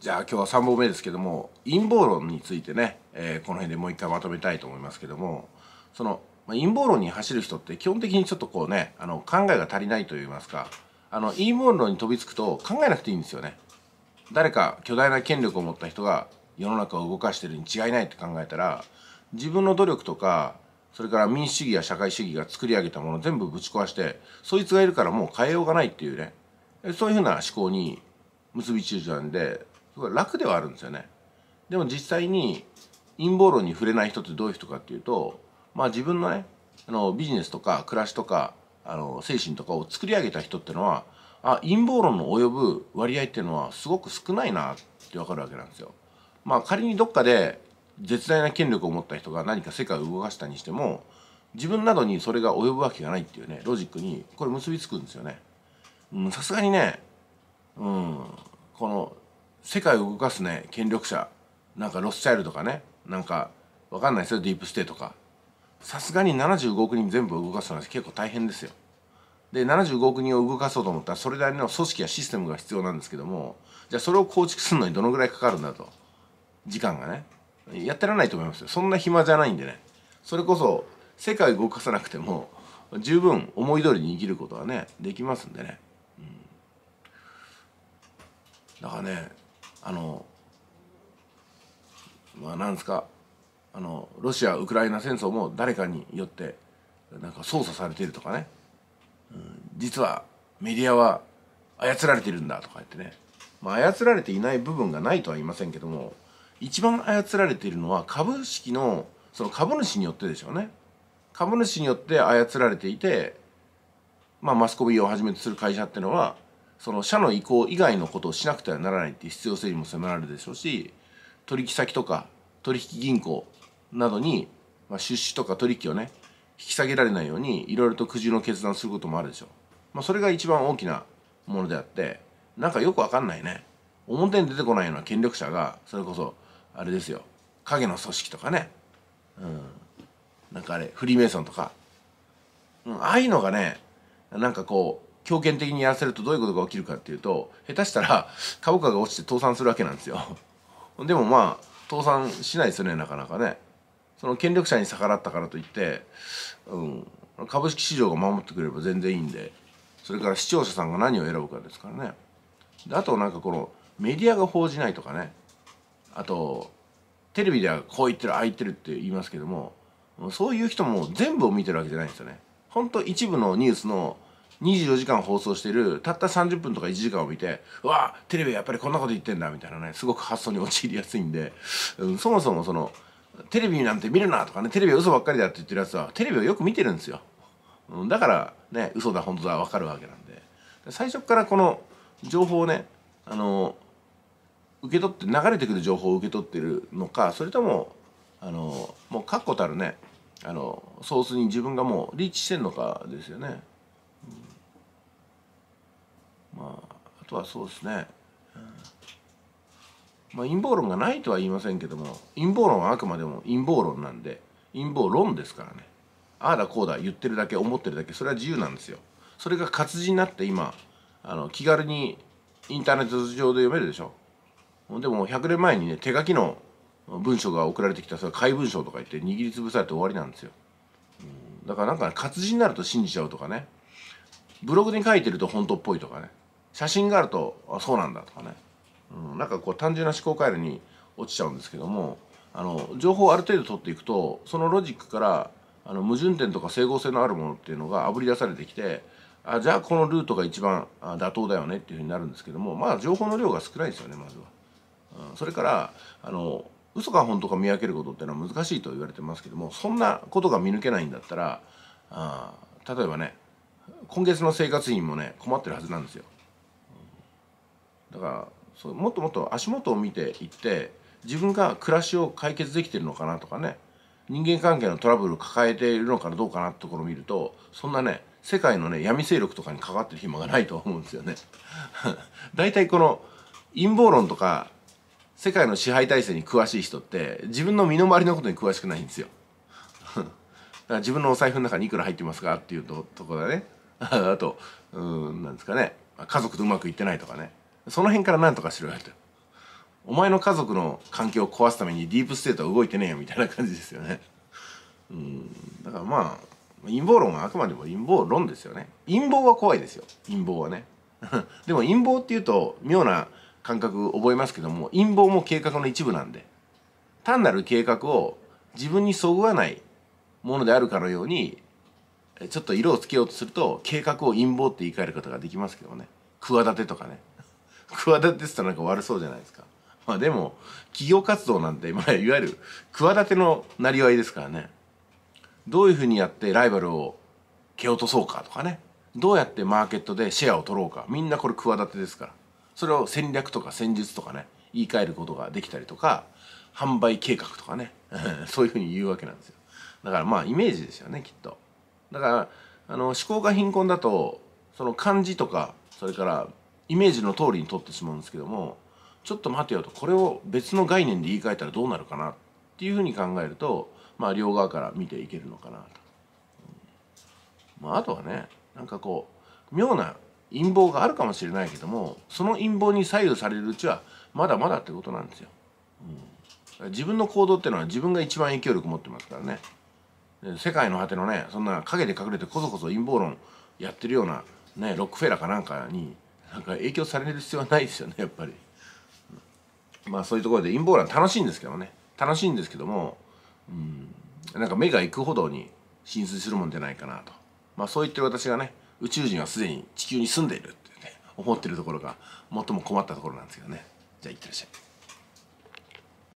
じゃあ今日は3本目ですけども陰謀論についてね、えー、この辺でもう一回まとめたいと思いますけどもその、まあ、陰謀論に走る人って基本的にちょっとこうねあの考えが足りないといいますかあの陰謀論に飛びつくと考えなくていいんですよね。誰か巨大な権力を持った人が世の中を動かしてるに違いないって考えたら自分の努力とかそれから民主主義や社会主義が作り上げたもの全部ぶち壊してそいつがいるからもう変えようがないっていうねそういうふうな思考に結びついちゃんで楽ではあるんですよねでも実際に陰謀論に触れない人ってどういう人かっていうとまあ自分のねあのビジネスとか暮らしとかあの精神とかを作り上げた人ってのはあ陰謀論の及ぶ割合っていうのはすごく少ないなってわかるわけなんですよ。まあ仮にどっかで絶大な権力を持った人が何か世界を動かしたにしても自分などにそれが及ぶわけがないっていうねロジックにこれ結びつくんですよね。うん、さすがにね、うん、この世界を動かすね権力者なんかロスチャイルとかねなんかわかんないですよディープステとかさすがに75億人全部動かすのは結構大変ですよで75億人を動かそうと思ったらそれなりの組織やシステムが必要なんですけどもじゃあそれを構築するのにどのぐらいかかるんだと時間がねやってらないと思いますよそんな暇じゃないんでねそれこそ世界を動かさなくても十分思い通りに生きることはねできますんでね、うん、だからねあのまあなんですかあのロシア・ウクライナ戦争も誰かによってなんか操作されているとかね、うん、実はメディアは操られてるんだとか言ってね、まあ、操られていない部分がないとは言いませんけども一番操られているのは株式のその株主によってでしょうね株主によって操られていて、まあ、マスコミをはじめとする会社っていうのはその社の意向以外のことをしなくてはならないっていう必要性にも迫られるでしょうし取引先とか取引銀行などに、まあ、出資とか取引をね引き下げられないようにいろいろと苦渋の決断することもあるでしょう、まあ、それが一番大きなものであってなんかよくわかんないね表に出てこないような権力者がそれこそあれですよ影の組織とかねうんなんかあれフリーメイソンとか、うん、ああいうのがねなんかこう強権的にやらせるとどういうことが起きるかっていうと下手したら株価が落ちて倒産するわけなんですよ でもまあ倒産しないですよねなかなかねその権力者に逆らったからといって、うん、株式市場が守ってくれれば全然いいんでそれから視聴者さんが何を選ぶかですからねであとなんかこのメディアが報じないとかねあとテレビではこう言ってるああ言ってるって言いますけどもそういう人も全部を見てるわけじゃないんですよねほんと一部のニュースの24時間放送してるたった30分とか1時間を見てうわテレビやっぱりこんなこと言ってんだみたいなねすごく発想に陥りやすいんで、うん、そもそもそのテレビなんて見るなとかねテレビは嘘ばっかりだって言ってるやつはテレビをよく見てるんですよ、うん、だからね嘘だ本当だ分かるわけなんで最初からこの情報をねあの受け取って流れてくる情報を受け取ってるのかそれともあのもう確固たるねあのソースに自分がもうリーチしてんのかですよね。うんとはそうですね、うん、まあ、陰謀論がないとは言いませんけども陰謀論はあくまでも陰謀論なんで陰謀論ですからねああだこうだ言ってるだけ思ってるだけそれは自由なんですよそれが活字になって今あの気軽にインターネット上で読めるでしょでも100年前にね手書きの文章が送られてきたそれは怪文章とか言って握りつぶされて終わりなんですよ、うん、だからなんか活字になると信じちゃうとかねブログに書いてると本当っぽいとかね写真があるとあそうなんだとかね、うん、なんかこう単純な思考回路に落ちちゃうんですけどもあの情報をある程度取っていくとそのロジックからあの矛盾点とか整合性のあるものっていうのがあぶり出されてきてあじゃあこのルートが一番妥当だよねっていうふうになるんですけどもまあ情報の量が少ないですよねまずは、うん。それからあの嘘か本当か見分けることっていうのは難しいと言われてますけどもそんなことが見抜けないんだったらあ例えばね今月の生活費もね困ってるはずなんですよ。だからそうもっともっと足元を見ていって自分が暮らしを解決できてるのかなとかね人間関係のトラブルを抱えているのかどうかなってところを見るとそんなね世界のね闇勢力とかに関わってる暇がないと思うんですよね。大体この陰謀論とか世界の支配体制に詳しい人って自分の身の回りのことに詳しくないんですよ。だから自分のお財布の中にいくら入ってますかっていうととこだね。あとうんなんですかね家族とうまくいってないとかね。その辺から何とかしろよとお前の家族の環境を壊すためにディープステートは動いてねえよみたいな感じですよねうんだからまあ陰謀論はあくまでも陰謀論ですよね陰謀は怖いですよ陰謀はね でも陰謀っていうと妙な感覚覚えますけども陰謀も計画の一部なんで単なる計画を自分にそぐわないものであるかのようにちょっと色をつけようとすると計画を陰謀って言い換えることができますけどね企てとかね企ててたなんか悪そうじゃないですかまあでも企業活動なんて、まあ、いわゆる企てのなりわいですからねどういうふうにやってライバルを蹴落とそうかとかねどうやってマーケットでシェアを取ろうかみんなこれ企てですからそれを戦略とか戦術とかね言い換えることができたりとか販売計画とかね そういうふうに言うわけなんですよだからまあイメージですよねきっとだからあの思考が貧困だとその漢字とかそれからイメージの通りに取ってしまうんですけどもちょっと待てよとこれを別の概念で言い換えたらどうなるかなっていうふうに考えるとまあ両側から見ていけるのかなと。うん、まあ、あとはねなんかこう妙な陰謀があるかもしれないけどもその陰謀に左右されるうちはまだまだってことなんですよ。うん、自分の行動ってのは自分が一番影響力持ってますからね。世界の果てのねそんな陰で隠れてこそこそ陰謀論やってるような、ね、ロックフェラーかなんかになんか影響される必要はないですよね やっぱり、まあそういうところで陰謀論楽しいんですけどね楽しいんですけども、うん、なんか目が行くほどに浸水するもんじゃないかなとまあそう言ってる私がね宇宙人はすでに地球に住んでいるってね思ってるところが最も困ったところなんですけどねじゃあ行ってらっしゃい。